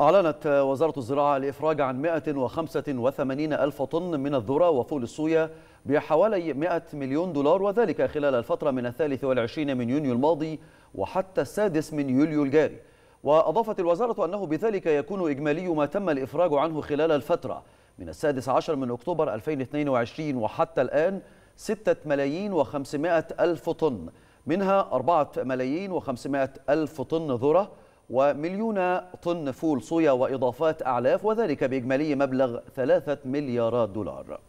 أعلنت وزارة الزراعة الإفراج عن 185 ألف طن من الذرة وفول الصويا بحوالي 100 مليون دولار وذلك خلال الفترة من الثالث والعشرين من يونيو الماضي وحتى السادس من يوليو الجاري وأضافت الوزارة أنه بذلك يكون إجمالي ما تم الإفراج عنه خلال الفترة من السادس عشر من أكتوبر 2022 وحتى الآن 6 ملايين و500 ألف طن منها 4 ملايين و500 ألف طن ذرة ومليون طن فول صويا وإضافات أعلاف وذلك بإجمالي مبلغ ثلاثة مليارات دولار